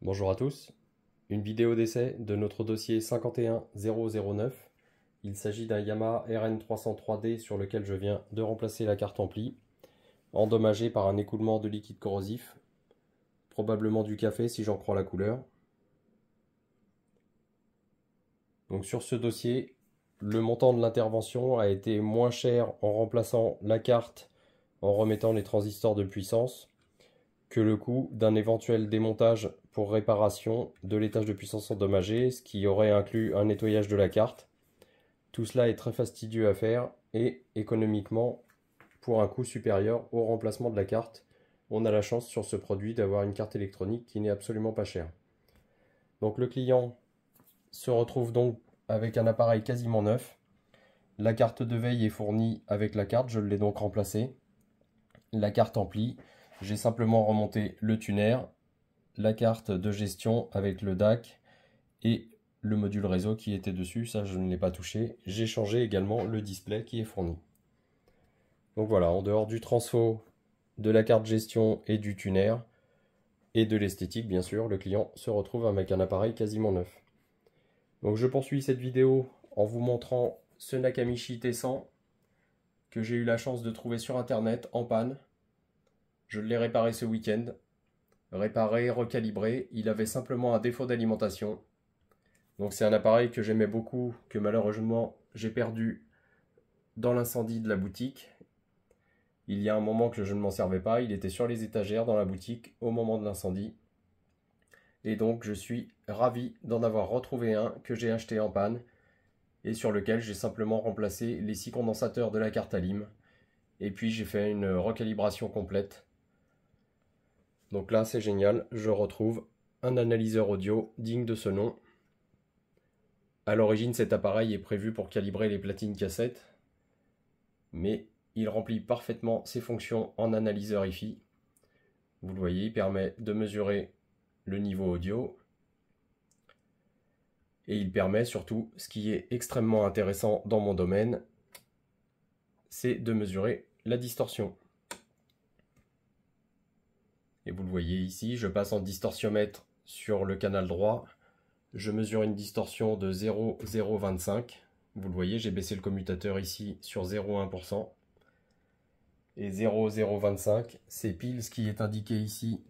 Bonjour à tous, une vidéo d'essai de notre dossier 51009. Il s'agit d'un Yamaha RN303D sur lequel je viens de remplacer la carte ampli, endommagée par un écoulement de liquide corrosif, probablement du café si j'en crois la couleur. Donc sur ce dossier, le montant de l'intervention a été moins cher en remplaçant la carte en remettant les transistors de puissance que le coût d'un éventuel démontage réparation de l'étage de puissance endommagé, ce qui aurait inclus un nettoyage de la carte. Tout cela est très fastidieux à faire et économiquement, pour un coût supérieur au remplacement de la carte, on a la chance sur ce produit d'avoir une carte électronique qui n'est absolument pas chère. Donc le client se retrouve donc avec un appareil quasiment neuf. La carte de veille est fournie avec la carte, je l'ai donc remplacée. La carte emplie j'ai simplement remonté le tuner la carte de gestion avec le DAC et le module réseau qui était dessus, ça je ne l'ai pas touché. J'ai changé également le display qui est fourni. Donc voilà, en dehors du transfo, de la carte gestion et du tuner, et de l'esthétique bien sûr, le client se retrouve avec un appareil quasiment neuf. Donc je poursuis cette vidéo en vous montrant ce Nakamichi T100 que j'ai eu la chance de trouver sur internet en panne. Je l'ai réparé ce week-end réparé, recalibré. Il avait simplement un défaut d'alimentation. Donc c'est un appareil que j'aimais beaucoup, que malheureusement j'ai perdu dans l'incendie de la boutique. Il y a un moment que je ne m'en servais pas, il était sur les étagères dans la boutique au moment de l'incendie. Et donc je suis ravi d'en avoir retrouvé un que j'ai acheté en panne et sur lequel j'ai simplement remplacé les six condensateurs de la carte à Et puis j'ai fait une recalibration complète donc là, c'est génial, je retrouve un analyseur audio digne de ce nom. À l'origine, cet appareil est prévu pour calibrer les platines cassettes, mais il remplit parfaitement ses fonctions en analyseur IFI. Vous le voyez, il permet de mesurer le niveau audio, et il permet surtout, ce qui est extrêmement intéressant dans mon domaine, c'est de mesurer la distorsion. Et vous le voyez ici, je passe en distorsiomètre sur le canal droit. Je mesure une distorsion de 0,025. Vous le voyez, j'ai baissé le commutateur ici sur 0,1%. Et 0,025, c'est pile ce qui est indiqué ici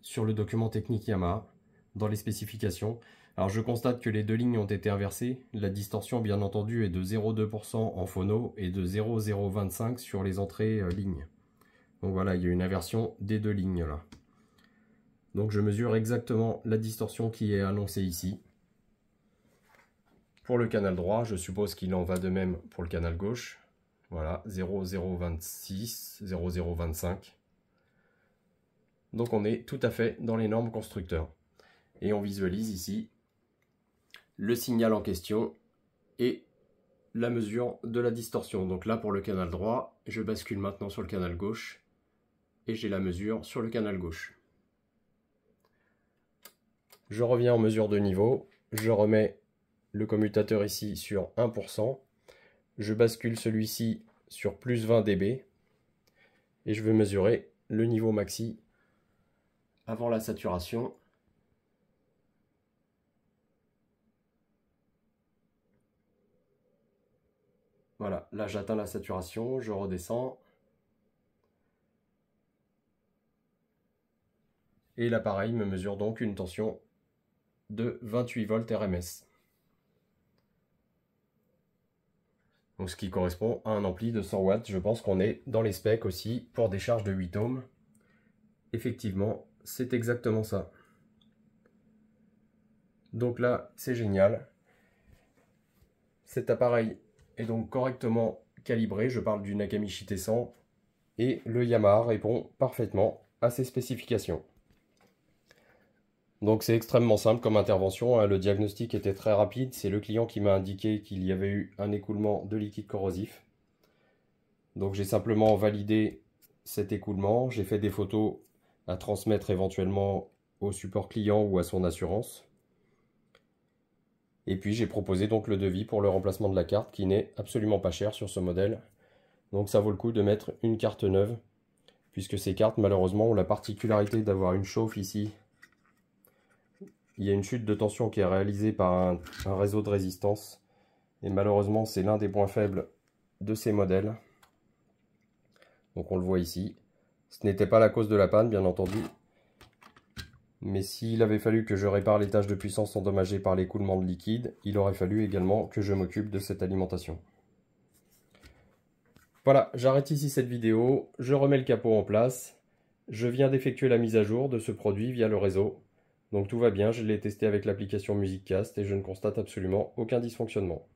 sur le document technique Yamaha, dans les spécifications. Alors je constate que les deux lignes ont été inversées. La distorsion, bien entendu, est de 0,2% en phono et de 0,025 sur les entrées euh, lignes. Donc voilà, il y a une inversion des deux lignes là. Donc je mesure exactement la distorsion qui est annoncée ici. Pour le canal droit, je suppose qu'il en va de même pour le canal gauche. Voilà, 0,026, 0,025. Donc on est tout à fait dans les normes constructeurs. Et on visualise ici le signal en question et la mesure de la distorsion. Donc là, pour le canal droit, je bascule maintenant sur le canal gauche et j'ai la mesure sur le canal gauche. Je reviens en mesure de niveau, je remets le commutateur ici sur 1%, je bascule celui-ci sur plus 20 dB, et je veux mesurer le niveau maxi avant la saturation. Voilà, là j'atteins la saturation, je redescends, et l'appareil me mesure donc une tension de 28 volts RMS. ce qui correspond à un ampli de 100 watts. Je pense qu'on est dans les specs aussi pour des charges de 8 ohms. Effectivement, c'est exactement ça. Donc là, c'est génial. Cet appareil est donc correctement calibré. Je parle du Nakamichi T100 et le Yamaha répond parfaitement à ses spécifications. Donc c'est extrêmement simple comme intervention. Hein. Le diagnostic était très rapide. C'est le client qui m'a indiqué qu'il y avait eu un écoulement de liquide corrosif. Donc j'ai simplement validé cet écoulement. J'ai fait des photos à transmettre éventuellement au support client ou à son assurance. Et puis j'ai proposé donc le devis pour le remplacement de la carte qui n'est absolument pas cher sur ce modèle. Donc ça vaut le coup de mettre une carte neuve puisque ces cartes malheureusement ont la particularité d'avoir une chauffe ici il y a une chute de tension qui est réalisée par un, réseau de résistance. Et malheureusement, c'est l'un des points faibles de ces modèles. Donc on le voit ici. Ce n'était pas la cause de la panne, bien entendu. Mais s'il avait fallu que je répare les tâches de puissance endommagées par l'écoulement de liquide, il aurait fallu également que je m'occupe de cette alimentation. Voilà, j'arrête ici cette vidéo, je remets le capot en place. Je viens d'effectuer la mise à jour de ce produit via le réseau donc tout va bien, je l'ai testé avec l'application MusicCast et je ne constate absolument aucun dysfonctionnement.